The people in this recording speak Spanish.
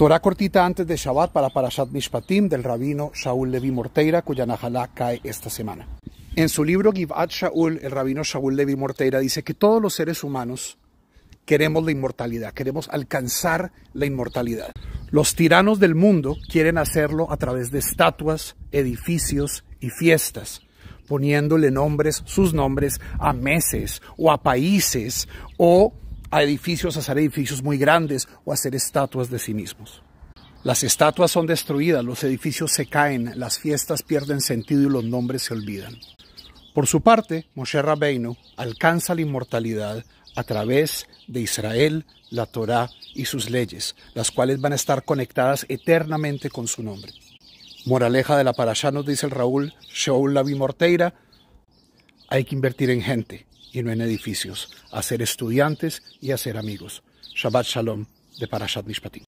Torah cortita antes de Shabbat para Parashat Mishpatim del rabino Shaul Levi Morteira, cuya Nahalá cae esta semana. En su libro Givat Shaul, el rabino Shaul Levi Morteira dice que todos los seres humanos queremos la inmortalidad, queremos alcanzar la inmortalidad. Los tiranos del mundo quieren hacerlo a través de estatuas, edificios y fiestas poniéndole nombres, sus nombres, a meses o a países o a edificios, hacer edificios muy grandes o a hacer estatuas de sí mismos. Las estatuas son destruidas, los edificios se caen, las fiestas pierden sentido y los nombres se olvidan. Por su parte, Moshe Rabbeinu alcanza la inmortalidad a través de Israel, la Torá y sus leyes, las cuales van a estar conectadas eternamente con su nombre. Moraleja de la parashá nos dice el Raúl Shaul Lavi Morteira, hay que invertir en gente, y no en edificios, a ser estudiantes y a ser amigos. Shabbat Shalom de Parashat Mishpatim.